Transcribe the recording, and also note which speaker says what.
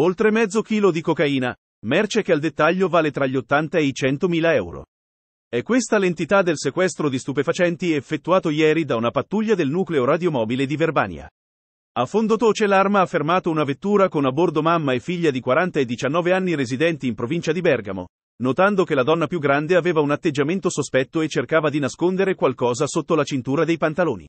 Speaker 1: Oltre mezzo chilo di cocaina, merce che al dettaglio vale tra gli 80 e i 100.000 euro. È questa l'entità del sequestro di stupefacenti effettuato ieri da una pattuglia del nucleo radiomobile di Verbania. A Fondotoce l'arma ha fermato una vettura con a bordo mamma e figlia di 40 e 19 anni residenti in provincia di Bergamo, notando che la donna più grande aveva un atteggiamento sospetto e cercava di nascondere qualcosa sotto la cintura dei pantaloni.